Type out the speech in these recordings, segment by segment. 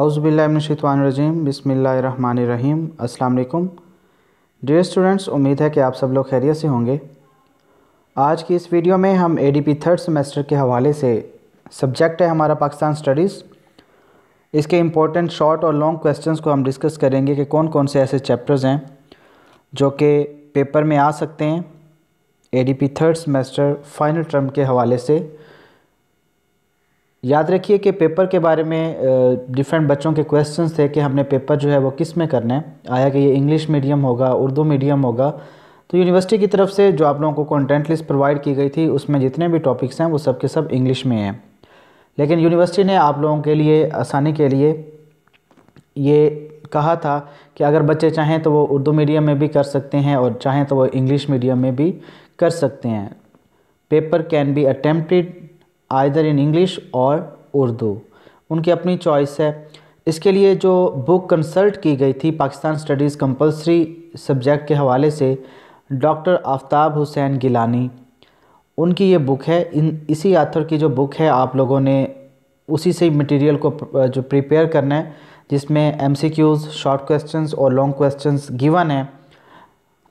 आउज़बिल्लिनशतवानरजीम बसमीम अल्लाम dear students उम्मीद है कि आप सब लोग खैरियत से होंगे आज की इस वीडियो में हम A D P third semester के हवाले से सब्जेक्ट है हमारा पाकिस्तान स्टडीज़ इसके इम्पोर्टेंट शॉर्ट और लॉन्ग क्वेश्चंस को हम डिस्कस करेंगे कि कौन कौन से ऐसे चैप्टर्स हैं जो कि पेपर में आ सकते हैं A D P third semester final term के हवाले से याद रखिए कि पेपर के बारे में डिफरेंट बच्चों के क्वेश्चन थे कि हमने पेपर जो है वो किस में करना है आया कि ये इंग्लिश मीडियम होगा उर्दू मीडियम होगा तो यूनिवर्सिटी की तरफ से जो आप लोगों को कंटेंट लिस्ट प्रोवाइड की गई थी उसमें जितने भी टॉपिक्स हैं वो सब के सब इंग्लिश में हैं लेकिन यूनिवर्सिटी ने आप लोगों के लिए आसानी के लिए ये कहा था कि अगर बच्चे चाहें तो वो उर्दू मीडियम में भी कर सकते हैं और चाहें तो वो इंग्लिश मीडियम में भी कर सकते हैं paper can be attempted either in English or Urdu उनकी अपनी चॉइस है इसके लिए जो बुक कंसल्ट की गई थी पाकिस्तान स्टडीज़ कंपलसरी सब्जेक्ट के हवाले से डॉक्टर आफ्ताब हुसैन गिलानी उनकी ये बुक है इन इसी आथर की जो बुक है आप लोगों ने उसी से मटेरियल को जो प्रिपेयर करना है जिसमें M C Qs short questions और लॉन्ग क्वेश्चंस गिवन है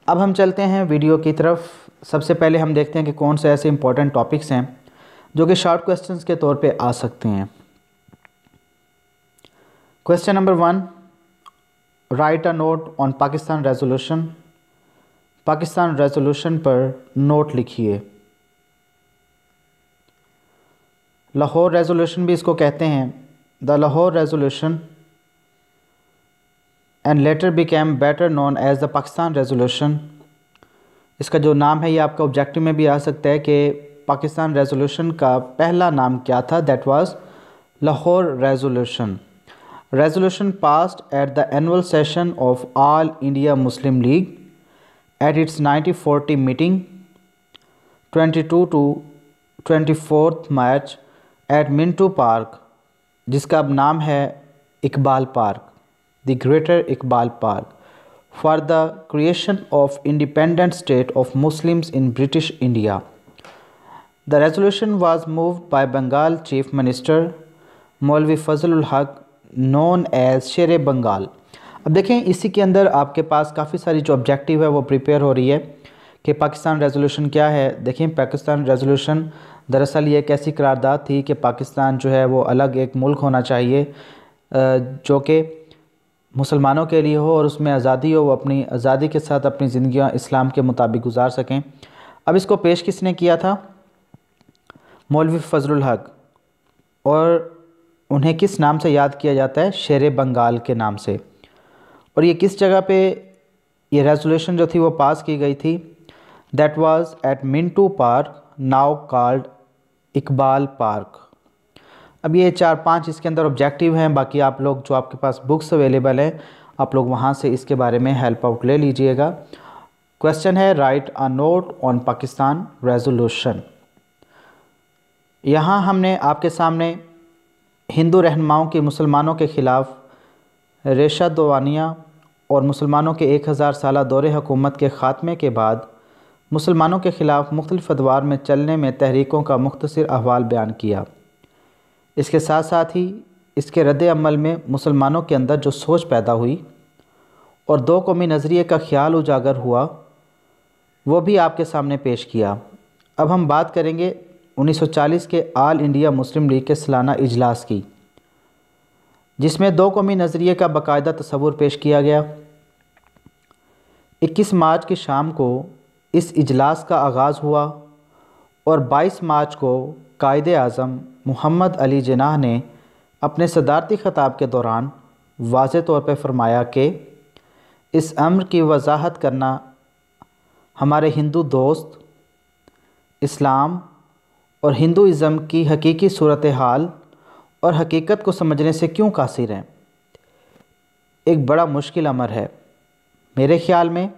अब हम चलते हैं वीडियो की तरफ सबसे पहले हम देखते हैं कि कौन से ऐसे इंपॉर्टेंट टॉपिक्स हैं जो कि शॉर्ट क्वेश्चन के तौर पे आ सकते हैं question number one write a note on Pakistan resolution Pakistan resolution पर नोट लिखिए लाहौर रेजोल्यूशन भी इसको कहते हैं the Lahore resolution and later became better known as the Pakistan resolution इसका जो नाम है ये आपका ऑब्जेक्टिव में भी आ सकता है कि पाकिस्तान रेजोल्यूशन का पहला नाम क्या था that was Lahore resolution resolution passed at the annual session of all India Muslim League forty meeting 1940 to 22 twenty fourth March at Minto park जिसका अब नाम है Iqbal park the greater Iqbal park for the creation of independent state of Muslims in British India The resolution was moved by Bengal Chief Minister मौलवी फजल known as as शेर बंगाल अब देखें इसी के अंदर आपके पास काफ़ी सारी जो ऑब्जेक्टिव है वो प्रिपेयर हो रही है कि पाकिस्तान रेजोल्यूशन क्या है देखें पाकिस्तान रेजोल्यूशन दरअसल ये एक ऐसी करारदाद थी कि पाकिस्तान जो है वो अलग एक मुल्क होना चाहिए जो कि मुसलमानों के लिए हो और उसमें आज़ादी हो वो अपनी आज़ादी के साथ अपनी ज़िंदगियाँ इस्लाम के मुताबिक गुजार सकें अब इसको पेश किसने किया था मौलवी फ़जल हक और उन्हें किस नाम से याद किया जाता है शेर बंगाल के नाम से और ये किस जगह पे ये रेजोल्यूशन जो थी वो पास की गई थी that was at Minto park now called Iqbal park अब ये चार पांच इसके अंदर ऑब्जेक्टिव हैं बाकी आप लोग जो आपके पास बुक्स अवेलेबल हैं आप लोग वहाँ से इसके बारे में हेल्प आउट ले लीजिएगा क्वेश्चन है write a note on Pakistan resolution यहाँ हमने आपके सामने हिंदू रहनुमाओं के मुसलमानों के ख़िलाफ़ रेशा दवानिया और मुसलमानों के एक हज़ार साल दौर हकूमत के ख़ात्मे के बाद मुसलमानों के ख़िलाफ़ मुख्तलिफ अदवार में चलने में तहरीकों का मुख्तर अहवाल बयान किया इसके साथ साथ ही इसके रद्दमल में मुसलमानों के अंदर जो सोच पैदा हुई और दो कौमी नज़रिए का ख्याल उजागर हुआ वो भी आपके सामने पेश किया अब हम बात करेंगे 1940 के आल इंडिया मुस्लिम लीग के सालाना इजलास की जिसमें दो कौमी नज़रिए का बाकायदा तस्वूर पेश किया गया 21 मार्च की शाम को इस इजलास का आगाज़ हुआ और 22 मार्च को कायद अज़म मोहम्मद अली जनाह ने अपने सदारती ख़ताब के दौरान वाज तौर पर फरमाया कि इस अम्र की वजाहत करना हमारे हिंदू दोस्त इस्लाम और हिंदुज़म की हकीकी सूरत हाल और हकीकत को समझने से क्यों कासिर हैं एक बड़ा मुश्किल अमर है मेरे ख्याल में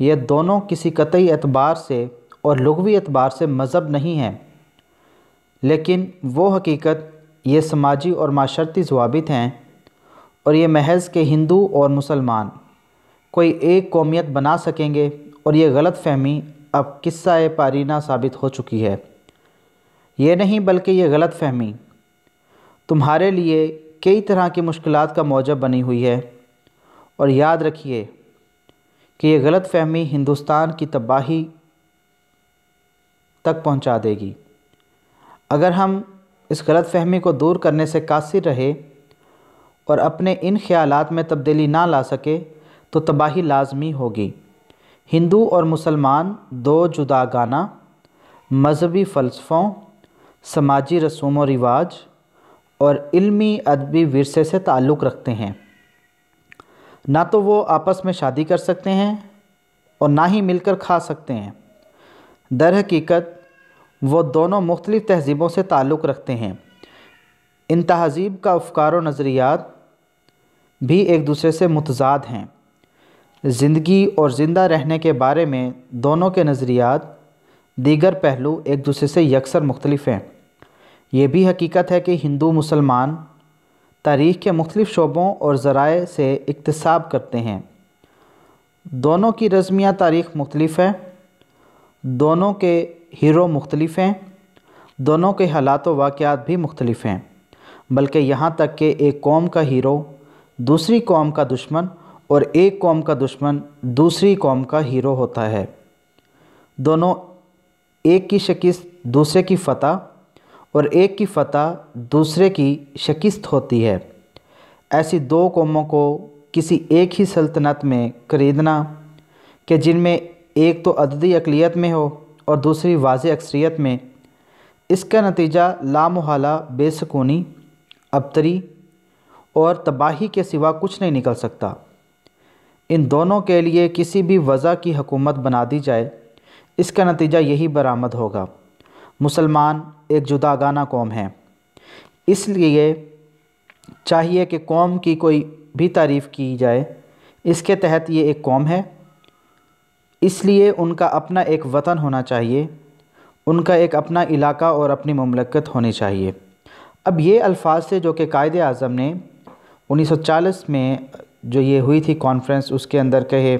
यह दोनों किसी कतई एतबार से और लघवी एतबार से मज़हब नहीं हैं लेकिन वो हकीकत ये समाजी और माशरती जवाबित हैं और ये महज के हिंदू और मुसलमान कोई एक कौमियत बना सकेंगे और ये गलत फहमी अब किस्सा पारीना साबित हो चुकी है ये नहीं बल्कि ये गलत फहमी तुम्हारे लिए कई तरह की मुश्किल का मौजब बनी हुई है और याद रखिए कि यह गलत फहमी हिंदुस्तान की तबाही तक पहुंचा देगी अगर हम इस गलत फहमी को दूर करने से कासिर रहे और अपने इन ख्यालात में तब्दीली ना ला सके तो तबाही लाजमी होगी हिंदू और मुसलमान दो जुदा गाना मजहबी फ़लसफ़ों समाजी रसूम व रिवाज और इल्मी अदबी विरसे से ताल्लुक़ रखते हैं ना तो वो आपस में शादी कर सकते हैं और ना ही मिलकर खा सकते हैं दर हकीकत वो दोनों मुख्तलिफ़ तहज़ीबों से ताल्लुक़ रखते हैं इन तहज़ीब का अफकार व नज़रियात भी एक दूसरे से मुतजाद हैं ज़िंदगी और ज़िंदा रहने के बारे में दोनों के नज़रियात दीगर पहलू एक दूसरे से यकसर मुख्तलिफ हैं ये भी हकीकत है कि हिंदू मुसलमान तारीख़ के मुख्तलिफ़ शोबों और ज़राए से इकतसाब करते हैं दोनों की रजमिया तारीख़ मुख्तलिफ है दोनों के हीरो मुख्तलिफ हैं दोनों के हालात व वाक़ात भी मुख्तलिफ हैं बल्कि यहाँ तक कि एक कौम का हीरो दूसरी कौम का दुश्मन और एक कौम का दुश्मन दूसरी कौम का हीरो होता है दोनों एक की शिकस्त दूसरे की फतह और एक की फतह दूसरे की शिकस्त होती है ऐसी दो कौमों को किसी एक ही सल्तनत में खरीदना कि जिनमें एक तो अददी अकलीत में हो और दूसरी वाज अक्सरीत में इसका नतीजा लामोहला बेसकूनी अबतरी और तबाही के सिवा कुछ नहीं निकल सकता इन दोनों के लिए किसी भी वजह की हकूमत बना दी जाए इसका नतीजा यही बरामद होगा मुसलमान एक जुदागाना कौम है इसलिए चाहिए कि कौम की कोई भी तारीफ़ की जाए इसके तहत ये एक कौम है इसलिए उनका अपना एक वतन होना चाहिए उनका एक अपना इलाका और अपनी ममलकत होनी चाहिए अब ये अल्फाज थे जो कि कायद अज़म ने 1940 में जो ये हुई थी कॉन्फ्रेंस उसके अंदर कहे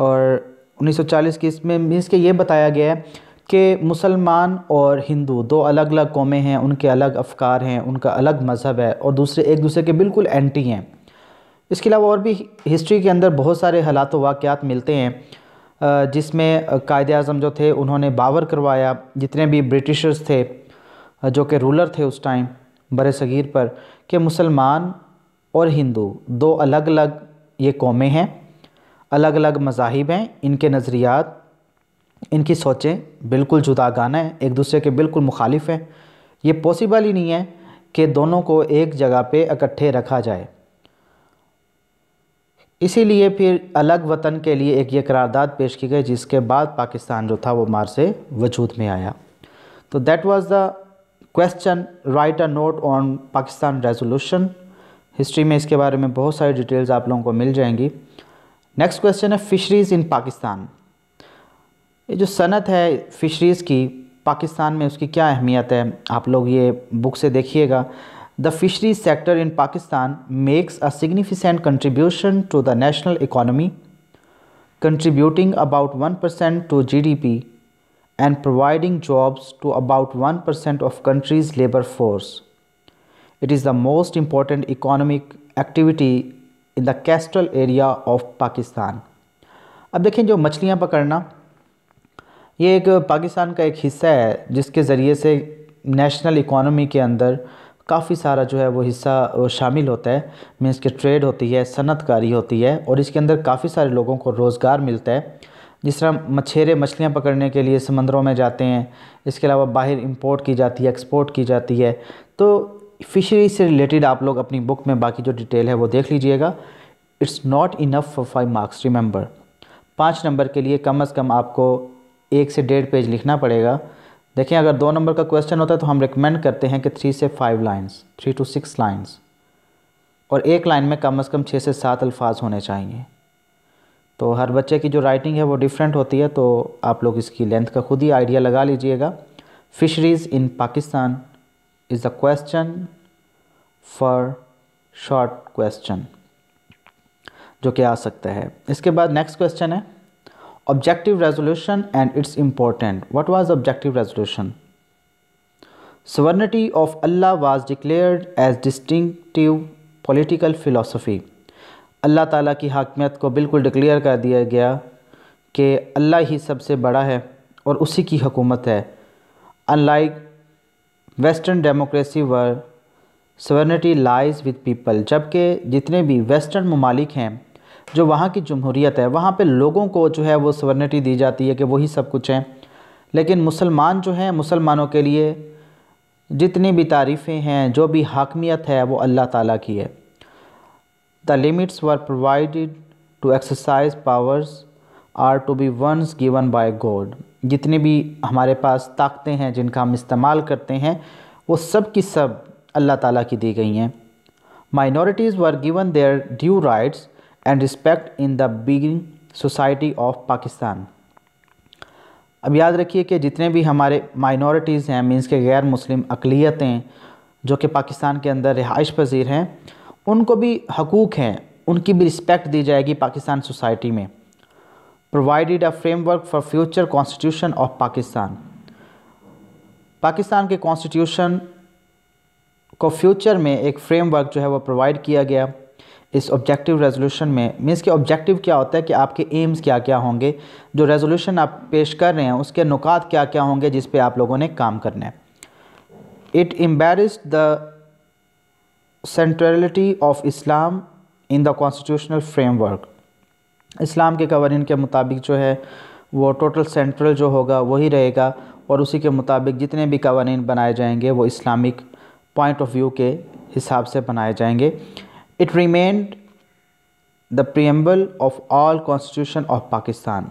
और 1940 की इसमें के ये बताया गया है कि मुसलमान और हिंदू दो अलग अलग कौमें हैं उनके अलग अफकार हैं उनका अलग मज़हब है और दूसरे एक दूसरे के बिल्कुल एंटी हैं इसके अलावा और भी हिस्ट्री के अंदर बहुत सारे हालात वाक़ात मिलते हैं जिसमें कायद अज़म जो थे उन्होंने बावर करवाया जितने भी ब्रिटिशर्स थे जो कि रूलर थे उस टाइम बर सग़ीर पर कि मुसलमान और हिंदू दो अलग अलग ये कौमें हैं अलग अलग मजाहिब हैं इनके नज़रियात इनकी सोचें बिल्कुल जुदा गाना है एक दूसरे के बिल्कुल मुखालिफ हैं ये पॉसिबल ही नहीं है कि दोनों को एक जगह पे इकट्ठे रखा जाए इसीलिए फिर अलग वतन के लिए एक ये करारदाद पेश की गई जिसके बाद पाकिस्तान जो था वो मार से वजूद में आया तो that was the question write a note on Pakistan resolution history में इसके बारे में बहुत सारी डिटेल्स आप लोगों को मिल जाएंगी नेक्स्ट क्वेश्चन है फ़िशरीज़ इन पाकिस्तान ये जो सनत है फ़िशरीज़ की पाकिस्तान में उसकी क्या अहमियत है आप लोग ये बुक से देखिएगा the fisheries sector in Pakistan makes a significant contribution to the national economy contributing about one percent to G D P and providing jobs to about one percent of country's labour force It is the most important economic activity in the coastal area of Pakistan अब देखें जो मछलियाँ पकड़ना ये एक पाकिस्तान का एक हिस्सा है जिसके ज़रिए से नेशनल इकोनॉमी के अंदर काफ़ी सारा जो है वो हिस्सा शामिल होता है मीन्स के ट्रेड होती है सनतकारी होती है और इसके अंदर काफ़ी सारे लोगों को रोज़गार मिलता है जिस तरह मछेरे मछलियाँ पकड़ने के लिए समंदरों में जाते हैं इसके अलावा बाहर इंपोर्ट की जाती है एक्सपोर्ट की जाती है तो फिशरी से रिलेटेड आप लोग अपनी बुक में बाकी जो डिटेल है वो देख लीजिएगा it's not enough for five marks remember पाँच नंबर के लिए कम अज़ कम आपको एक से डेढ़ पेज लिखना पड़ेगा देखें अगर दो नंबर का क्वेश्चन होता है तो हम रिकमेंड करते हैं कि थ्री से five lines three to six lines और एक लाइन में कम अज़ कम छः से सात अल्फाज होने चाहिए तो हर बच्चे की जो राइटिंग है वो डिफरेंट होती है तो आप लोग इसकी लेंथ का खुद ही आइडिया लगा लीजिएगा fisheries in Pakistan is a question for short question जो कि आ सकता है इसके बाद नेक्स्ट क्वेश्चन है objective resolution and it's important what was objective resolution sovereignty of अल्लाह was declared as distinctive political philosophy अल्लाह ताला की हाकमियत को बिल्कुल डिक्लेयर कर दिया गया कि अल्लाह ही सबसे बड़ा है और उसी की हकूमत है unlike western democracy where sovereignty lies with people जबकि जितने भी वेस्टर्न ममालिक हैं जो वहाँ की जमहूरीत है वहाँ पे लोगों को जो है वो सवर्निटी दी जाती है कि वही सब कुछ हैं लेकिन मुसलमान जो हैं मुसलमानों के लिए जितनी भी तारीफ़ें हैं जो भी हाकमियत है वो अल्लाह ताला की है the limits were provide to exercise powers are to be once given by God जितने भी हमारे पास ताकतें हैं जिनका हम इस्तेमाल करते हैं वो सब की सब अल्लाह ताला की दी गई हैं minorities were given their due rights and respect in the beginning society of Pakistan अब याद रखिए कि जितने भी हमारे माइनॉरिटीज़ हैं मीन्स के गैर मुस्लिम अकलीतें जो कि पाकिस्तान के अंदर रिहाइश पजीर हैं उनको भी हकूक़ हैं उनकी भी रिस्पेक्ट दी जाएगी पाकिस्तान सोसाइटी में provided a framework for future constitution of Pakistan Pakistan के कॉन्स्टिट्यूशन को फ्यूचर में एक फ्रेमवर्क जो है वो प्रोवाइड किया गया इस ऑब्जेक्टिव रेजोल्यूशन में मीन्स के ऑब्जेक्टिव क्या होता है कि आपके एम्स क्या क्या होंगे जो रेजोल्यूशन आप पेश कर रहे हैं उसके नुकात क्या क्या होंगे जिस पे आप लोगों ने काम करना है it embraces the centrality of Islam in the constitutional framework इस्लाम के कवानीन के मुताबिक जो है वो टोटल सेंट्रल जो होगा वही रहेगा और उसी के मुताबिक जितने भी कवानीन बनाए जाएंगे वो इस्लामिक पॉइंट ऑफ व्यू के हिसाब से बनाए जाएंगे it reminds the preamble of all constitution of Pakistan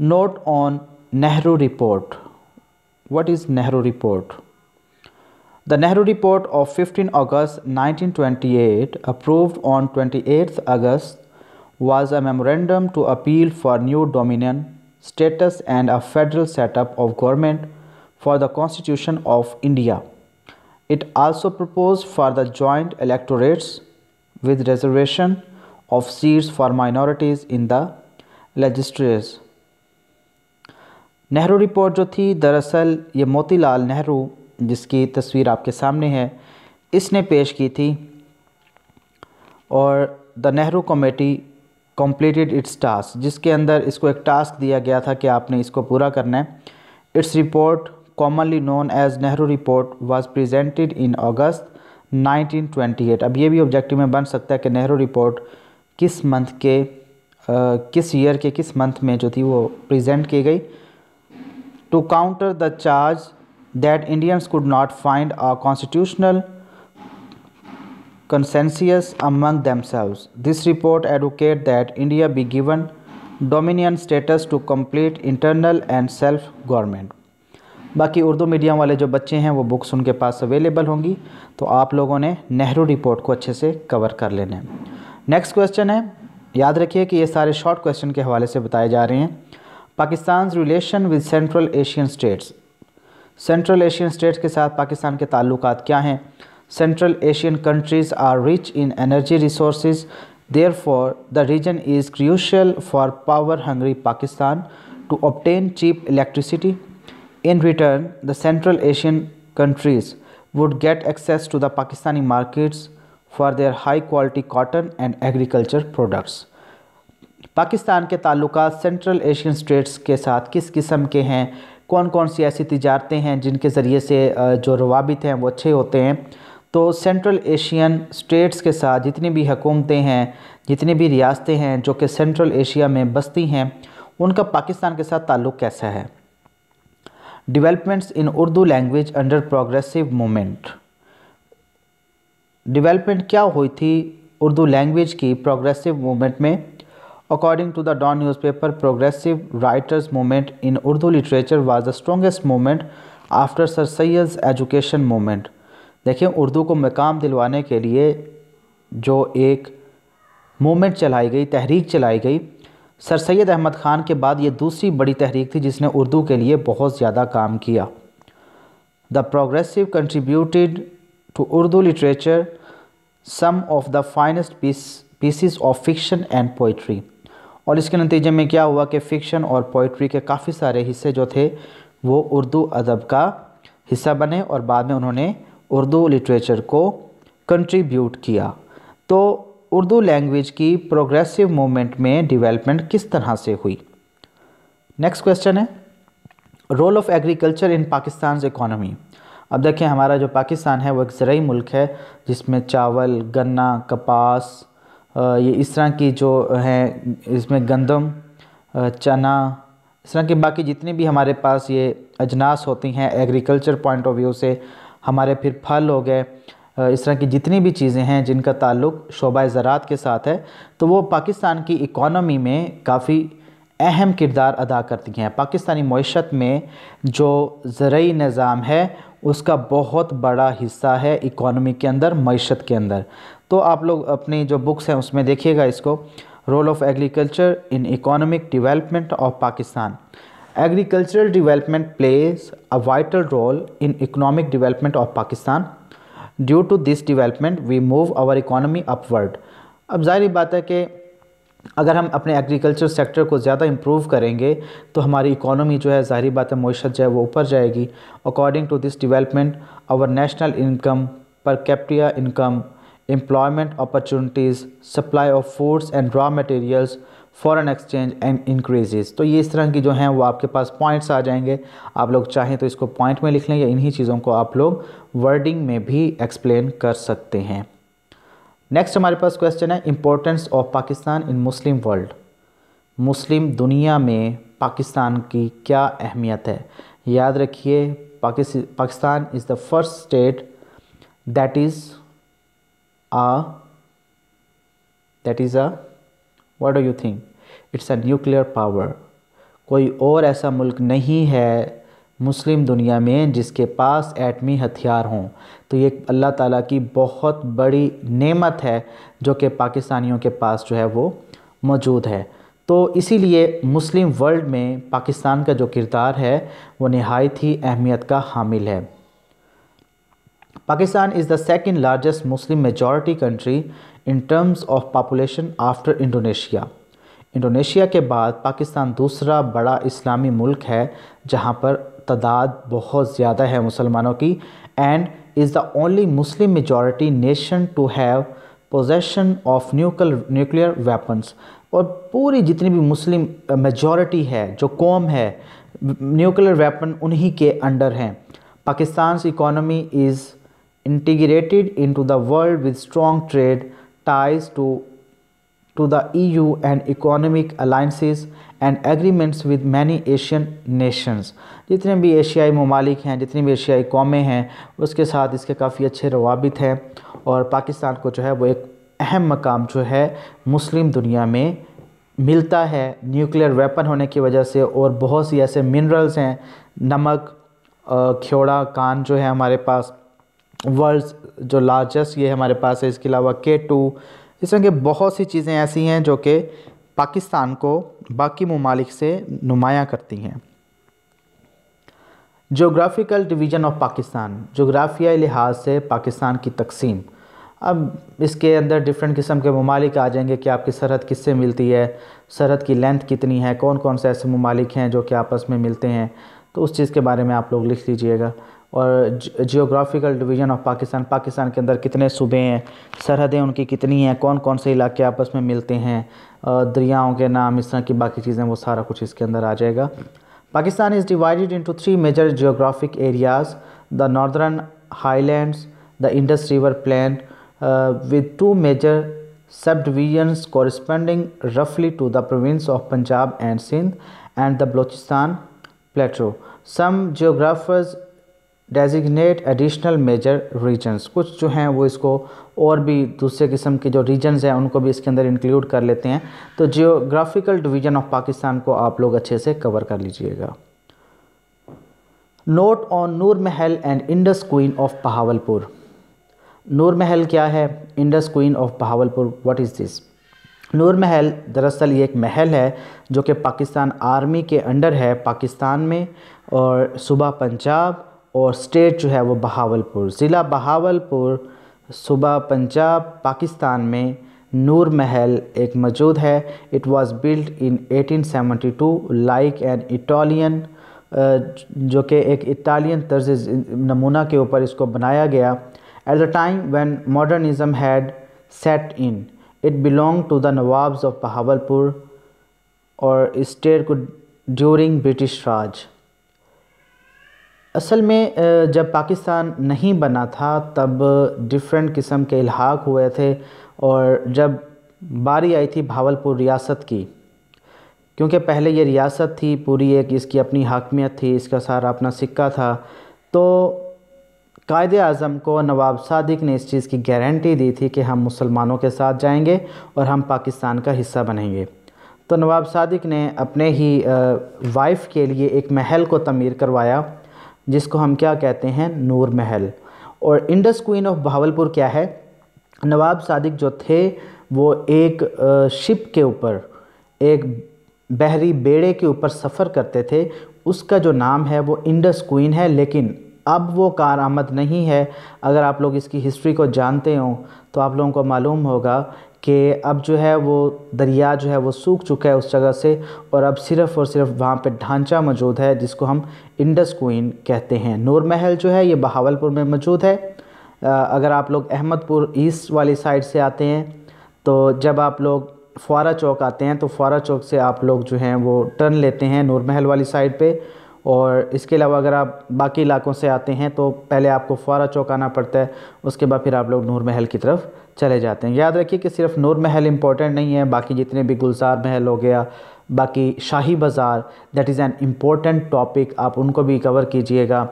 note on Nehru report report the Nehru report of fifteen August nineteen 15 eight 1928 on twenty eighth August was a memorandum to appeal for new dominion status and a federal setup of government for the Constitution of India. It also proposed for the joint electorates with reservation of seats for minorities in the legislatures. nehru report jo thi darasal ye motilal nehru jiski tasveer aapke samne hai isne pesh ki thi aur the nehru committee completed its task जिसके अंदर इसको एक task दिया गया था कि आपने इसको पूरा करना है its report commonly known as Nehru report was presented in August 1928 अब ये भी ऑब्जेक्टिव में बन सकता है कि नेहरू रिपोर्ट किस मंथ के आ, किस ईयर के किस मंथ में जो थी वो प्रेजेंट की गई to counter the charge that Indians could not find a constitutional consensus among themselves. This report advocate that India be given dominion status to complete internal and self government बाकी Urdu medium वाले जो बच्चे हैं वो books उनके पास available होंगी तो आप लोगों ने नेहरू रिपोर्ट को अच्छे से कवर कर लेने नेक्स्ट क्वेश्चन है याद रखिए कि ये सारे शॉर्ट क्वेश्चन के हवाले से बताए जा रहे हैं Pakistan relation with central Asian states central Asian states के साथ पाकिस्तान के ताल्लुक क्या हैं Central Asian countries are rich in energy resources. Therefore, the region is crucial for power-hungry Pakistan to obtain cheap electricity. In return, the Central Asian countries would get access to the Pakistani markets for their high-quality cotton and agriculture products. Pakistan के ताल्लुक central Asian states के साथ किस किस्म के हैं कौन कौन सी ऐसी तजारतें हैं जिनके ज़रिए से जो रवाबित हैं वो अच्छे होते हैं तो सेंट्रल एशियन स्टेट्स के साथ जितनी भी हुकूमतें हैं जितनी भी रियासतें हैं जो कि सेंट्रल एशिया में बसती हैं उनका पाकिस्तान के साथ ताल्लुक़ कैसा है developments in Urdu language under progressive movement development क्या हुई थी उर्दू लैंग्वेज की प्रोग्रेसिव मोमेंट में according to the Dawn newspaper progressive writers movement in Urdu literature was the strongest movement after sir Syed education movement देखिए उर्दू को मकाम दिलवाने के लिए जो एक मूवमेंट चलाई गई तहरीक चलाई गई सर सैद अहमद ख़ान के बाद ये दूसरी बड़ी तहरीक थी जिसने उर्दू के लिए बहुत ज़्यादा काम किया the progressive contributed to Urdu literature some of the finest piece pieces of fiction and poetry और इसके नतीजे में क्या हुआ कि फ़िक्शन और पोइट्री के काफ़ी सारे हिस्से जो थे वो उर्दू अदब का हिस्सा बने और बाद में उन्होंने उर्दू लिटरेचर को कंट्रीब्यूट किया तो उर्दू लैंग्वेज की प्रोग्रेसिव मूवमेंट में डेवलपमेंट किस तरह से हुई नेक्स्ट क्वेश्चन है role of agriculture in Pakistan economy अब देखें हमारा जो पाकिस्तान है वो एक ज़रूरी मुल्क है जिसमें चावल गन्ना कपास ये इस तरह की जो हैं इसमें गंदम चना इस तरह के बाकी जितने भी हमारे पास ये अजनास होती हैं एग्रीकल्चर पॉइंट ऑफ व्यू से हमारे फिर फल हो गए इस तरह की जितनी भी चीज़ें हैं जिनका ताल्लुक शोबा ज़रात के साथ है तो वो पाकिस्तान की इकोनॉमी में काफ़ी अहम किरदार अदा करती हैं पाकिस्तानी मीशत में जो ज़रूरी निज़ाम है उसका बहुत बड़ा हिस्सा है इकोनॉमी के अंदर मीशत के अंदर तो आप लोग अपनी जो बुक्स हैं उसमें देखिएगा इसको role of agriculture in economic development of Pakistan agricultural development plays a vital role in economic development of Pakistan due to this development we move our economy upward अब जाहिर बात है कि अगर हम अपने एग्रीकल्चर सेक्टर को ज़्यादा इम्प्रूव करेंगे तो हमारी इकोनॉमी जो है ज़ाहरी बात है मीशत जो है वो ऊपर जाएगी according to this development our national income per capita income employment opportunities supply of foods and raw materials foreign exchange and increases तो ये इस तरह की जो हैं वो आपके पास पॉइंट्स आ जाएंगे आप लोग चाहें तो इसको पॉइंट में लिख लें या इन्हीं चीज़ों को आप लोग वर्डिंग में भी एक्सप्लेन कर सकते हैं नेक्स्ट हमारे पास क्वेश्चन है importance of Pakistan in Muslim world Muslim दुनिया में पाकिस्तान की क्या अहमियत है याद रखिए Pakistan is the first state that is uh that is a what do you think it's a nuclear power कोई और ऐसा मुल्क नहीं है मुस्लिम दुनिया में जिसके पास एटमी हथियार हों तो ये अल्लाह ताला की बहुत बड़ी नेमत है जो कि पाकिस्तानियों के पास जो है वो मौजूद है तो इसीलिए मुस्लिम वर्ल्ड में पाकिस्तान का जो किरदार है वो नहायत ही अहमियत का हामिल है Pakistan is the second largest Muslim majority country in terms of population after Indonesia Indonesia के बाद पाकिस्तान दूसरा बड़ा इस्लामी मुल्क है जहाँ पर तादाद बहुत ज़्यादा है मुसलमानों की and is the only Muslim majority nation to have possession of nuclear nuclear weapons और पूरी जितनी भी मुस्लिम मेजॉरिटी है जो कौम है न्यूक्लियर वेपन उन्हीं के अंडर हैं Pakistan economy is integrated into the world with strong trade ties to to the EU and economic alliances and agreements with many Asian nations. जितने भी एशियाई ममालिक हैं जितनी भी एशियाई कौमें हैं उसके साथ इसके काफ़ी अच्छे रवाबित हैं और पाकिस्तान को जो है वो एक अहम मकाम जो है मुस्लिम दुनिया में मिलता है न्यूक्लियर वेपन होने की वजह से और बहुत सी ऐसे मिनरल्स हैं नमक खियोड़ा कान जो है हमारे पास वर्ल्ड जो लार्जेस्ट ये हमारे पास है इसके अलावा के टू इस तरह के बहुत सी चीज़ें ऐसी हैं जो कि पाकिस्तान को बाकी ममालिक से नुमाया करती हैं जोग्राफिकल डिवीज़न ऑफ पाकिस्तान जोग्राफियाई लिहाज से पाकिस्तान की तकसीम अब इसके अंदर डिफरेंट किस्म के ममालिक आ जाएंगे कि आपकी सरहद किससे मिलती है सरहद की लेंथ कितनी है कौन कौन से ऐसे ममालिक हैं जो कि आपस में मिलते हैं तो उस चीज़ के बारे में आप लोग लिख लीजिएगा और geographical division of Pakistan Pakistan के अंदर कितने सूबे हैं सरहदें उनकी कितनी हैं कौन कौन से इलाके आपस में मिलते हैं दरियाओं के नाम इस तरह की बाकी चीज़ें वो सारा कुछ इसके अंदर आ जाएगा Pakistan is divided into three major geographic areas the northern highlands the Indus river plain with two major subdivisions corresponding रफली to the province of Punjab and Sindh and the Balochistan plateau some geographers designate additional major regions कुछ जो हैं वो इसको और भी दूसरे किस्म के जो रीजन्स हैं उनको भी इसके अंदर इंक्लूड कर लेते हैं तो जियोग्राफिकल डिवीजन ऑफ पाकिस्तान को आप लोग अच्छे से कवर कर लीजिएगा note on Noor Mahal and Indus queen of Bahawalpur Noor Mahal क्या है Indus queen of Bahawalpur what is this Noor Mahal दरअसल ये एक महल है जो कि पाकिस्तान आर्मी के अंडर है पाकिस्तान में और सुबह पंजाब और स्टेट जो है वो बहावलपुर ज़िला बहावलपुर सूबा पंजाब पाकिस्तान में नूर महल एक मौजूद है it was built in 1872 like an Italian जो कि एक इटालियन तर्ज नमूना के ऊपर इसको बनाया गया at the time when modernism had set in it belong to the nawabs of Bahawalpur और स्टेट को ड्यूरिंग ब्रिटिश राज असल में जब पाकिस्तान नहीं बना था तब डिफरेंट किस्म के इल्हाक हुए थे और जब बारी आई थी भावलपुर रियासत की क्योंकि पहले ये रियासत थी पूरी एक इसकी अपनी हाकमियत थी इसका सारा अपना सिक्का था तो कायद अज़म को नवाब सादिक ने इस चीज़ की गारंटी दी थी कि हम मुसलमानों के साथ जाएंगे और हम पाकिस्तान का हिस्सा बनेंगे तो नवाब सादिक ने अपने ही वाइफ़ के लिए एक महल को तमीर करवाया जिसको हम क्या कहते हैं नूर महल और इंडस क्वीन ऑफ बहावलपुर क्या है नवाब सादिक जो थे वो एक शिप के ऊपर एक बहरी बेड़े के ऊपर सफ़र करते थे उसका जो नाम है वो इंडस क्वीन है लेकिन अब वो कार आमद नहीं है अगर आप लोग इसकी हिस्ट्री को जानते हों तो आप लोगों को मालूम होगा कि अब जो है वो दरिया जो है वो सूख चुका है उस जगह से और अब सिर्फ़ और सिर्फ वहाँ पे ढांचा मौजूद है जिसको हम इंडस कोइन कहते हैं नूर महल जो है ये बहावलपुर में मौजूद है अगर आप लोग अहमदपुर ईस्ट वाली साइड से आते हैं तो जब आप लोग फुआरा चौक आते हैं तो फुआरा चौक से आप लोग जो हैं वो टर्न लेते हैं नूर महल वाली साइड पर और इसके अलावा अगर आप बाकी इलाकों से आते हैं तो पहले आपको फ़ारा चौक आना पड़ता है उसके बाद फिर आप लोग नूर महल की तरफ चले जाते हैं याद रखिए कि सिर्फ नूर महल इम्पॉर्टेंट नहीं है बाकी जितने भी गुलजार महल हो गया बाकी Shahi Bazaar that is an important topic आप उनको भी कवर कीजिएगा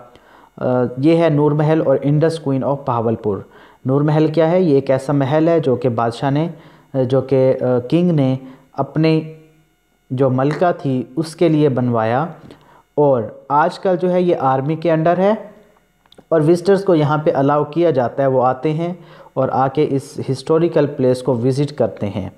ये है नूर महल और Indus queen of Bahawalpur Noor Mahal क्या है ये एक ऐसा महल है जो कि बादशाह ने जो कि किंग ने अपने जो मलका थी उसके लिए बनवाया और आजकल जो है ये आर्मी के अंडर है और विज़िटर्स को यहाँ पे अलाउ किया जाता है वो आते हैं और आके इस हिस्टोरिकल प्लेस को विज़िट करते हैं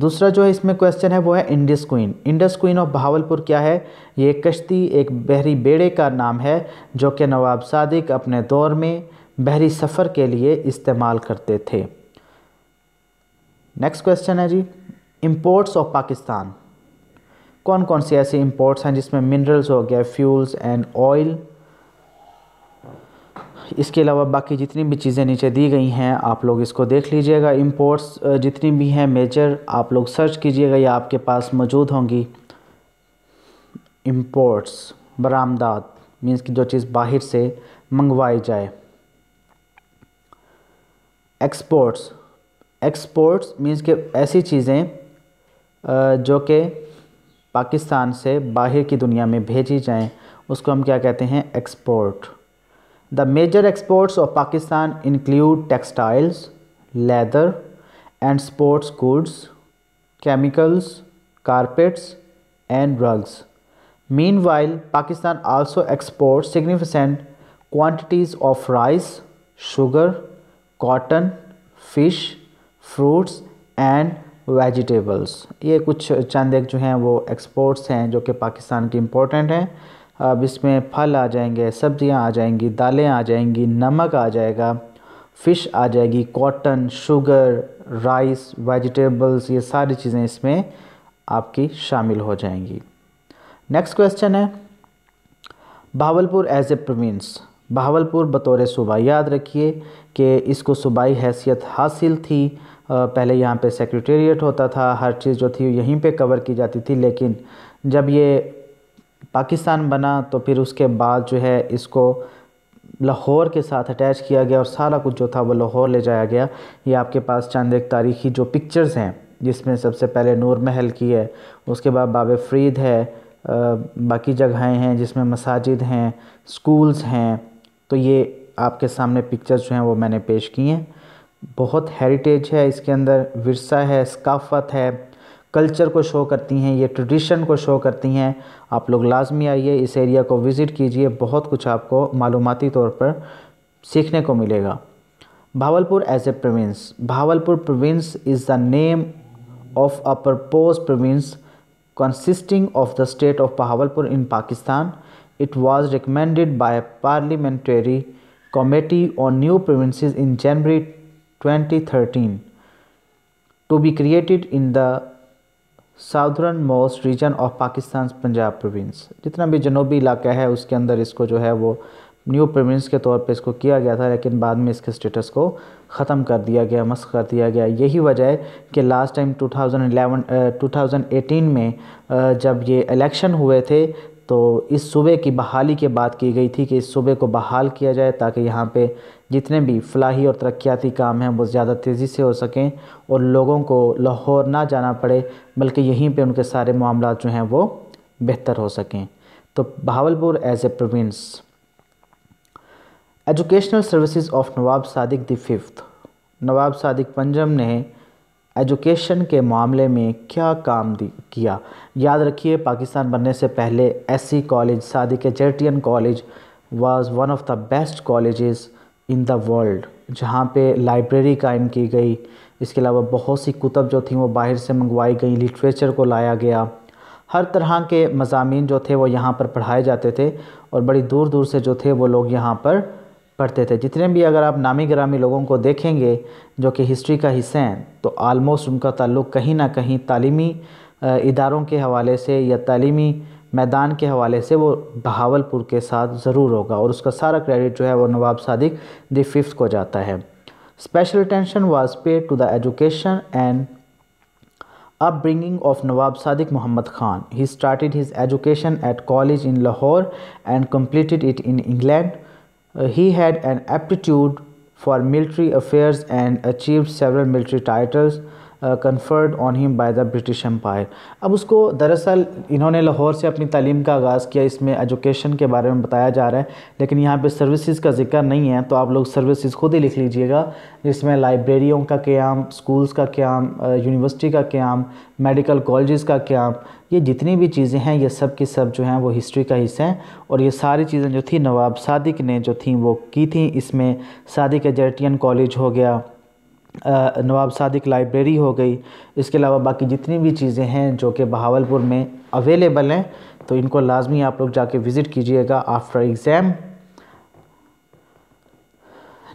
दूसरा जो है इसमें क्वेश्चन है वो है Indus queen Indus queen of Bahawalpur क्या है ये कश्ती एक बहरी बेड़े का नाम है जो कि नवाब सादिक अपने दौर में बहरी सफ़र के लिए इस्तेमाल करते थे नेक्स्ट क्वेश्चन है जी इम्पोर्ट्स ऑफ पाकिस्तान कौन कौन से ऐसे इम्पोर्ट्स हैं जिसमें मिनरल्स हो गया फ्यूल्स एंड ऑयल इसके अलावा बाकी जितनी भी चीज़ें नीचे दी गई हैं आप लोग इसको देख लीजिएगा इम्पोर्ट्स जितनी भी हैं मेजर आप लोग सर्च कीजिएगा या आपके पास मौजूद होंगी इम्पोर्ट्स बरामदात मीन्स की जो चीज़ बाहर से मंगवाई जाए एक्सपोर्ट्स एक्सपोर्ट्स मीन्स के ऐसी चीज़ें जो कि पाकिस्तान से बाहर की दुनिया में भेजी जाएँ उसको हम क्या कहते हैं export the major exports of Pakistan include textiles leather and sports goods chemicals carpets and rugs meanwhile Pakistan also export significant quantities of rice sugar cotton fish fruits and vegetables ये कुछ चंद एक जो हैं वो एक्सपोर्ट्स हैं जो कि पाकिस्तान की इम्पोर्टेंट हैं अब इसमें फल आ जाएंगे सब्जियां आ जाएंगी दालें आ जाएंगी नमक आ जाएगा फ़िश आ जाएगी कॉटन शुगर राइस वेजिटेबल्स ये सारी चीज़ें इसमें आपकी शामिल हो जाएंगी नेक्स्ट क्वेश्चन है Bahawalpur as a province Bahawalpur बतौर सूबा याद रखिए कि इसको सूबाई हैसियत हासिल थी पहले यहाँ पे सेक्रेटेरिएट होता था हर चीज़ जो थी यहीं पे कवर की जाती थी लेकिन जब ये पाकिस्तान बना तो फिर उसके बाद जो है इसको लाहौर के साथ अटैच किया गया और सारा कुछ जो था वो लाहौर ले जाया गया ये आपके पास चंद एक तारीखी जो पिक्चर्स हैं जिसमें सबसे पहले नूर महल की है उसके बाद बाब फरीद है बाकी जगहें हैं जिसमें मसाजिद हैं स्कूल्स हैं तो ये आपके सामने पिक्चर्स जो हैं वो मैंने पेश किए हैं बहुत हेरिटेज है इसके अंदर विरसा है सकाफ़त है कल्चर को शो करती हैं ये ट्रेडिशन को शो करती हैं आप लोग लाजमी आइए इस एरिया को विज़िट कीजिए बहुत कुछ आपको मालूमती तौर पर सीखने को मिलेगा Bahawalpur as a province Bahawalpur province is the name of a propose province consisting of the state of Bahawalpur in Pakistan it was recommended by parliamentary committee on new new in January 2019 2013 to be created in the southernmost region of Pakistan Punjab province जितना भी जनूबी इलाका है उसके अंदर इसको जो है वो न्यू प्रोविंस के तौर पे इसको किया गया था लेकिन बाद में इसके स्टेटस को ख़त्म कर दिया गया मस्क कर दिया गया यही वजह है कि लास्ट टाइम 2011 uh, 2018 में uh, जब ये इलेक्शन हुए थे तो इस सूबे की बहाली की बात की गई थी कि इस सूबे को बहाल किया जाए ताकि यहाँ पे जितने भी फलाही और तरक्याती काम हैं वो ज़्यादा तेज़ी से हो सकें और लोगों को लाहौर ना जाना पड़े बल्कि यहीं पे उनके सारे मामला जो हैं वो बेहतर हो सकें तो Bahawalpur as a province educational services of nawab Sadiq the fifth nawab Sadiq पंजम ने एजुकेशन के मामले में क्या काम किया याद रखिए पाकिस्तान बनने से पहले S C college Sadiq Egerton college was one of the best colleges in the world जहाँ पे लाइब्रेरी कायम की गई इसके अलावा बहुत सी कुतब जो थी वो बाहर से मंगवाई गई लिटरेचर को लाया गया हर तरह के मजामी जो थे वो यहाँ पर पढ़ाए जाते थे और बड़ी दूर दूर से जो थे वो लोग यहाँ पर पढ़ते थे जितने भी अगर आप नामी ग्रामी लोगों को देखेंगे जो कि हिस्ट्री का हिस्सा हैं तो आलमोस्ट उनका ताल्लुक़ कहीं ना कहीं तालीमी इदारों के हवाले से या तालीमी मैदान के हवाले से वो बहावलपुर के साथ ज़रूर होगा और उसका सारा क्रेडिट जो है वो नवाब सादिक द फिफ्थ को जाता है special attention was paid to the education and upbringing of nawab Sadiq Mohammad Khan he started his education at college in Lahore and completed it in England Uh, he had an aptitude for military affairs and achieved several military titles. Conferred on him by the British empire अब उसको दरअसल इन्होंने लाहौर से अपनी तालीम का आगाज़ किया इसमें एजुकेशन के बारे में बताया जा रहा है लेकिन यहाँ पे सर्विसेज का जिक्र नहीं है तो आप लोग सर्विसेज खुद ही लिख लीजिएगा जिसमें लाइब्रेरियों का क्याम स्कूल्स का क्याम यूनिवर्सिटी uh, का क्याम मेडिकल कॉलेज़ का क्याम ये जितनी भी चीज़ें हैं ये सब की सब जो हैं वो हिस्ट्री का हिस्सा हैं और ये सारी चीज़ें जो थी नवाब सादिक ने जो थी वो की थी इसमें सादिक एजर्टियन कॉलेज हो गया नवाब सादिक लाइब्रेरी हो गई इसके अलावा बाकी जितनी भी चीज़ें हैं जो कि बहावलपुर में अवेलेबल हैं तो इनको लाजमी आप लोग जाके विज़िट कीजिएगा आफ्टर एग्ज़ाम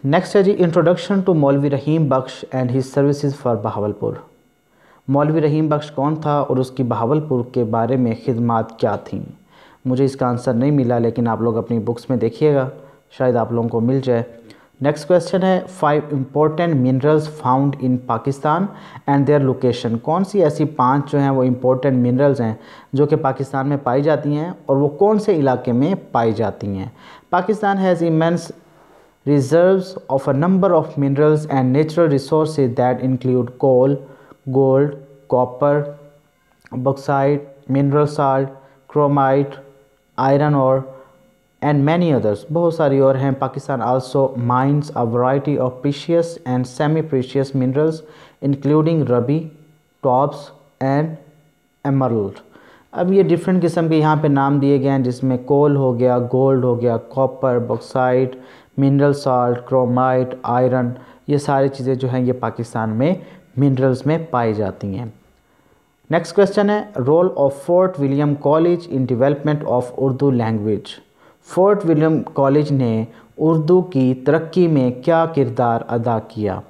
नेक्स्ट है जी introduction to Maulvi Rahim Bakhsh and his services for Bahawalpur Maulvi Rahim बख्श कौन था और उसकी बहावलपुर के बारे में खिदमत क्या थी मुझे इसका आंसर नहीं मिला लेकिन आप लोग अपनी बुक्स में देखिएगा शायद आप लोगों को मिल जाए नेक्स्ट क्वेश्चन है five important minerals found in Pakistan and their location कौन सी ऐसी पांच जो हैं वो इम्पोर्टेंट मिनरल्स हैं जो कि पाकिस्तान में पाई जाती हैं और वो कौन से इलाके में पाई जाती हैं Pakistan has immense reserve of a number of minerals and natural resource that include coal gold copper bauxite mineral salt chromite iron ore and many others बहुत सारी और हैं Pakistan also mines a variety of precious and semi precious minerals including ruby topaz and emerald अब ये different किस्म के यहाँ पे नाम दिए गए हैं जिसमें कोल हो गया गोल्ड हो गया copper bauxite mineral salt chromite iron ये सारी चीज़ें जो हैं ये पाकिस्तान में मिनरल्स में पाई जाती हैं नेक्स्ट क्वेश्चन है role of Fort William College in development of Urdu language Fort William College ने उर्दू की तरक्की में क्या किरदार अदा किया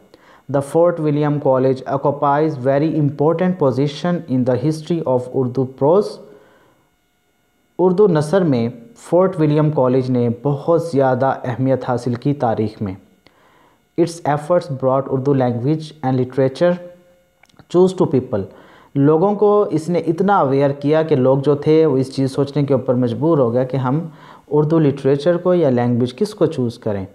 the Fort William College occupies very important position in the history of Urdu prose Urdu नसर में फोर्ट विलियम कॉलेज ने बहुत ज़्यादा अहमियत हासिल की तारीख में its efforts broad Urdu language and literature choose to people लोगों को इसने इतना अवेयर किया कि लोग जो थे वो इस चीज़ सोचने के ऊपर मजबूर हो गया कि हम उर्दू लिटरेचर को या लैंग्वेज किस को चूज़ करें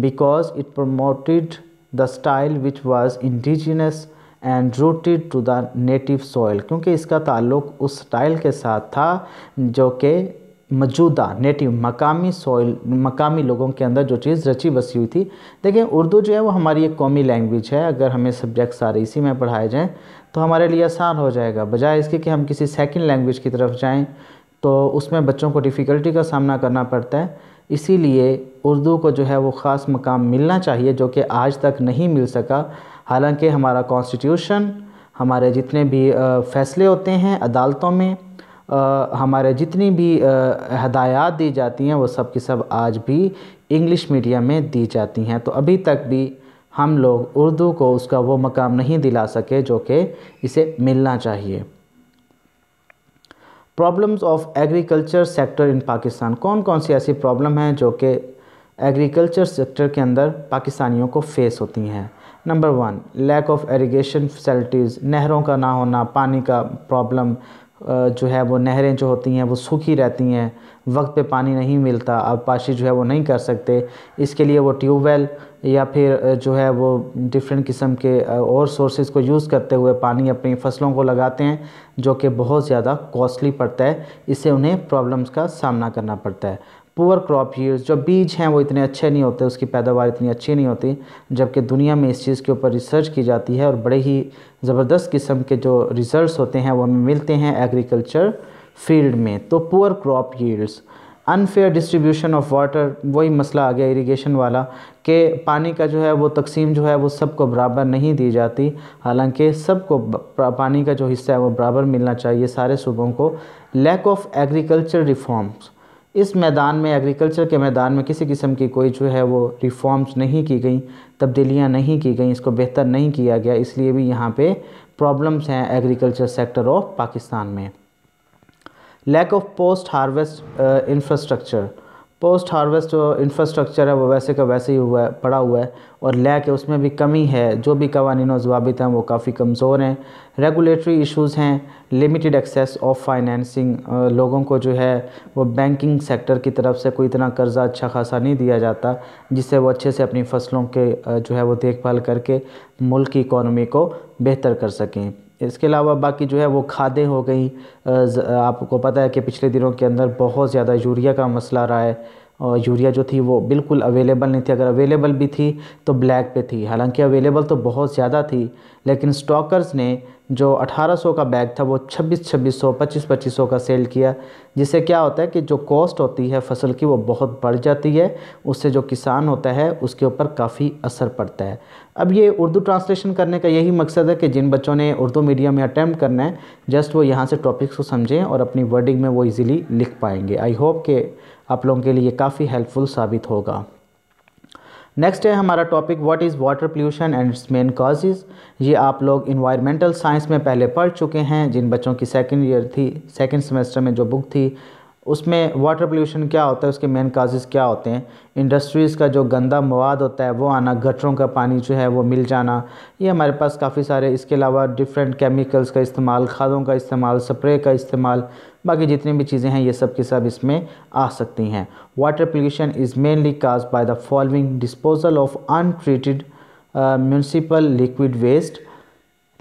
because it promoted the style which was indigenous and rooted to the native soil क्योंकि इसका ताल्लुक उस स्टाइल के साथ था जो कि मौजूदा नेटिव मकामी सॉइल मकामी लोगों के अंदर जो चीज़ रची बसी हुई थी देखिए उर्दू जो है वो हमारी एक कौमी लैंग्वेज है अगर हमें सब्जेक्ट सारे इसी में पढ़ाए जाएँ तो हमारे लिए आसान हो जाएगा बजाय इसके कि हम किसी सेकेंड लैंग्वेज की तरफ जाएँ तो उसमें बच्चों को डिफ़िकल्टी का सामना करना पड़ता है इसीलिए उर्दू को जो है वो ख़ास मकाम मिलना चाहिए जो कि आज तक नहीं मिल सका हालांकि हमारा कॉन्स्टिट्यूशन हमारे जितने भी फ़ैसले होते हैं अदालतों में हमारे जितनी भी हदायत दी जाती हैं वो सब की सब आज भी इंग्लिश मीडियम में दी जाती हैं तो अभी तक भी हम लोग उर्दू को उसका वो मकाम नहीं दिला सके जो कि इसे मिलना चाहिए problems of agriculture sector in Pakistan कौन कौन सी ऐसी प्रॉब्लम हैं जो कि एग्रीकल्चर सेक्टर के अंदर पाकिस्तानियों को फेस होती हैं number one lack of irrigation facilities नहरों का ना होना पानी का प्रॉब्लम जो है वो नहरें जो होती हैं वो सूखी रहती हैं वक्त पे पानी नहीं मिलता आबपाशी जो है वो नहीं कर सकते इसके लिए वो ट्यूबवेल या फिर जो है वो डिफरेंट किस्म के और सोर्सेज को यूज़ करते हुए पानी अपनी फसलों को लगाते हैं जो कि बहुत ज़्यादा कॉस्टली पड़ता है इससे उन्हें प्रॉब्लम्स का सामना करना पड़ता है पुअर क्रॉप ईयर्स जो बीज हैं वो इतने अच्छे नहीं होते उसकी पैदावार इतनी अच्छी नहीं होती जबकि दुनिया में इस चीज़ के ऊपर रिसर्च की जाती है और बड़े ही ज़बरदस्त किस्म के जो रिज़ल्ट होते हैं वो हमें मिलते हैं एग्रीकल्चर फील्ड में तो poor crop years unfair distribution of water वही मसला आ गया इरिगेशन वाला कि पानी का जो है वो तकसीम जो है वो सबको बराबर नहीं दी जाती हालांकि सबको पानी का जो हिस्सा है वो बराबर मिलना चाहिए सारे सूबों को लैक ऑफ एग्रीकल्चर रिफॉर्म्स इस मैदान में एग्रीकल्चर के मैदान में किसी किस्म की कोई जो है वो रिफॉर्म्स नहीं की गई तब्दीलियाँ नहीं की गई इसको बेहतर नहीं किया गया इसलिए भी यहाँ पे प्रॉब्लम्स हैं एग्रीकल्चर सेक्टर ऑफ पाकिस्तान में lack of post harvest infrastructure post harvest जो इंफ्रास्ट्रक्चर है वो वैसे का वैसे ही हुआ है पड़ा हुआ है और लैक है उसमें भी कमी है जो भी कवानीन जवाबित हैं वो काफ़ी कमज़ोर हैं रेगुलेटरी इश्यूज हैं लिमिटेड एक्सेस ऑफ फाइनेंसिंग लोगों को जो है वो बैंकिंग सेक्टर की तरफ से कोई इतना कर्ज़ा अच्छा खासा नहीं दिया जाता जिससे वो अच्छे से अपनी फसलों के uh, जो है वो देखभाल करके मुल्क की इकानमी को बेहतर कर सकें इसके अलावा बाकी जो है वो खादें हो गई आपको पता है कि पिछले दिनों के अंदर बहुत ज़्यादा यूरिया का मसला रहा है और यूरिया जो थी वो बिल्कुल अवेलेबल नहीं थी अगर अवेलेबल भी थी तो ब्लैक पे थी हालांकि अवेलेबल तो बहुत ज़्यादा थी लेकिन स्टॉकर्स ने जो 1800 का बैग था वो 26 2600 25 2500 का सेल किया जिससे क्या होता है कि जो कॉस्ट होती है फसल की वो बहुत बढ़ जाती है उससे जो किसान होता है उसके ऊपर काफ़ी असर पड़ता है अब ये उर्दू ट्रांसलेशन करने का यही मकसद है कि जिन बच्चों ने उर्दू मीडियम में अटैम्प्ट करना है जस्ट वो यहाँ से टॉपिक्स को समझें और अपनी वर्डिंग में वो ईज़िली लिख पाएंगे आई होप कि आप लोगों के लिए काफ़ी हेल्पफुल साबित होगा नेक्स्ट है हमारा topic what is water pollution and its main causes ये आप लोग इन्वायरमेंटल साइंस में पहले पढ़ चुके हैं जिन बच्चों की सेकेंड ईयर थी सेकेंड सेमेस्टर में जो बुक थी उसमें वाटर पोल्यूशन क्या होता है उसके मेन काजेज़ क्या होते हैं इंडस्ट्रीज़ का जो गंदा मवाद होता है वो आना गटरों का पानी जो है वो मिल जाना ये हमारे पास काफ़ी सारे इसके अलावा डिफरेंट केमिकल्स का इस्तेमाल खादों का इस्तेमाल स्प्रे का इस्तेमाल बाकी जितनी भी चीज़ें हैं ये सब के सब इसमें आ सकती हैं water pollution is mainly cause by the following disposal of untreated municipal liquid waste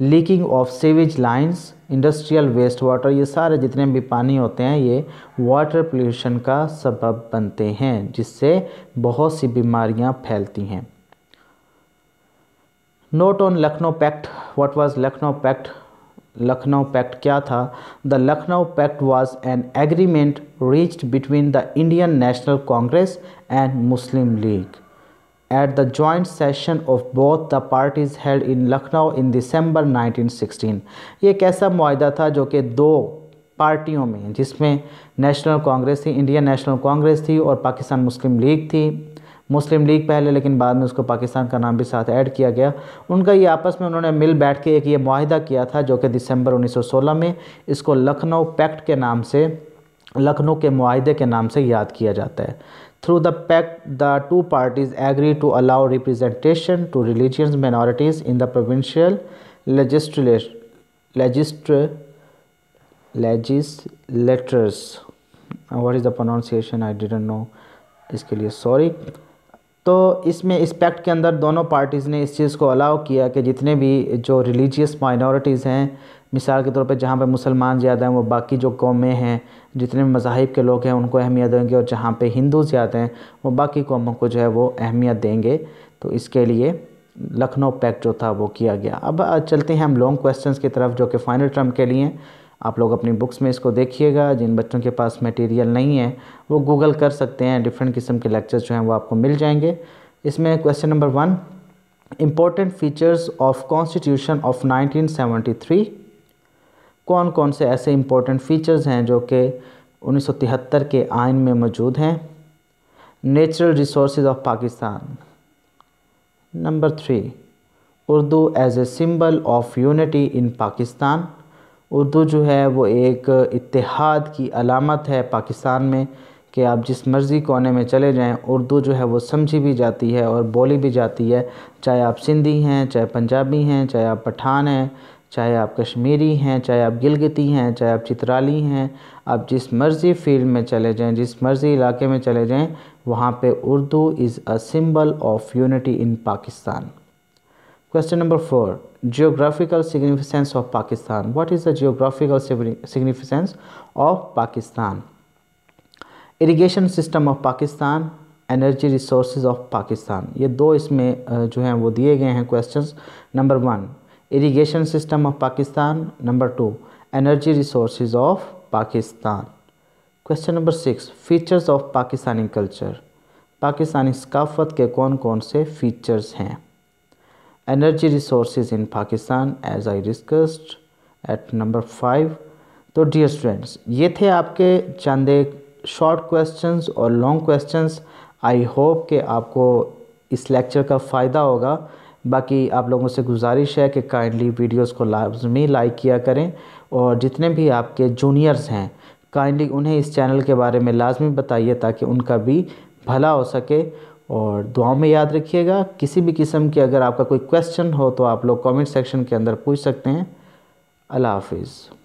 leaking of sewage lines industrial waste water ये सारे जितने भी पानी होते हैं ये वाटर पोल्यूशन का सबब बनते हैं जिससे बहुत सी बीमारियाँ फैलती हैं note on Lucknow pact what was Lucknow pact Lucknow pact क्या था the Lucknow pact was an agreement reached between the Indian National Congress and Muslim League the the session of both the parties parties in Lucknow in in nineteen 1916 ये एक ऐसा माहा था जो कि दो पार्टियों में जिसमें नेशनल कांग्रेस थी इंडियन नेशनल कांग्रेस थी और पाकिस्तान मुस्लिम लीग थी मुस्लिम लीग पहले लेकिन बाद में उसको पाकिस्तान का नाम भी साथ ऐड किया गया उनका ये आपस में उन्होंने मिल बैठ के एक ये माहिदा किया था जो कि दिसंबर 1916 में इसको लखनऊ पैक्ट के नाम से लखनऊ के माहे के नाम से याद किया जाता है through the pact the two parties agree to allow representation to religious minorities in the provincial legislature legislatures what is the pronunciation I didn't know इसके लिए सॉरी तो इसमें इस पैक्ट के अंदर दोनों पार्टीज़ ने इस चीज़ को अलाउ किया कि जितने भी जो रिलीजियस माइनॉरिटीज़ हैं मिसाल के तौर पर जहाँ पर मुसलमान ज़्यादा हैं वो बाकी जो कौमें हैं जितने भी मजाहब के लोग हैं उनको अहमियत देंगे और जहाँ पे हिंदू ज़्यादा हैं वो बाकी कौमों को जो है वो अहमियत देंगे तो इसके लिए लखनऊ पैक्ट जो था वो किया गया अब चलते हैं हम लॉन्ग क्वेश्चन की तरफ जो कि फाइनल टर्म के लिए आप लोग अपनी बुक्स में इसको देखिएगा जिन बच्चों के पास मटेरियल नहीं है वो गूगल कर सकते हैं डिफरेंट किस्म के लेक्चर्स जो हैं वो आपको मिल जाएंगे इसमें question number one important features of constitution of 1973 कौन कौन से ऐसे इम्पोर्टेंट फीचर्स हैं जो कि उन्नीस के आयन में मौजूद हैं natural resource of Pakistan number three Urdu as a symbol of unity in Pakistan Urdu जो है वो एक इतिहाद की अलामत है पाकिस्तान में कि आप जिस मर्ज़ी कोने में चले जाएं उर्दू जो है वो समझी भी जाती है और बोली भी जाती है चाहे आप सिंधी हैं चाहे पंजाबी हैं चाहे आप पठान हैं चाहे आप कश्मीरी हैं चाहे आप गिलगती हैं चाहे आप चित्राली हैं आप जिस मर्ज़ी फील्ड में चले जाएं जिस मर्ज़ी इलाके में चले जाएं वहाँ पे Urdu is a symbol of unity in Pakistan Question number four Geographical significance of Pakistan. What is the geographical significance of Pakistan? Irrigation system of Pakistan, energy resource of Pakistan ये दो इसमें जो हैं वो दिए गए हैं questions number one irrigation system of Pakistan number two energy resource of Pakistan question number six features of Pakistani culture Pakistani सकाफत के कौन कौन से फीचर्स हैं energy resources in Pakistan as I discussed at number five तो डियर स्टूडेंट्स ये थे आपके चंद एक शॉर्ट क्वेश्चन और लॉन्ग क्वेश्चन आई होप कि आपको इस लेक्चर का फ़ायदा होगा बाकी आप लोगों से गुजारिश है कि काइंडली वीडियोस को लाजमी लाइक किया करें और जितने भी आपके जूनियर्स हैं काइंडली उन्हें इस चैनल के बारे में लाजमी बताइए ताकि उनका भी भला हो सके और दुआओं में याद रखिएगा किसी भी किस्म की अगर आपका कोई क्वेश्चन हो तो आप लोग कमेंट सेक्शन के अंदर पूछ सकते हैं अल्लाह हाफिज़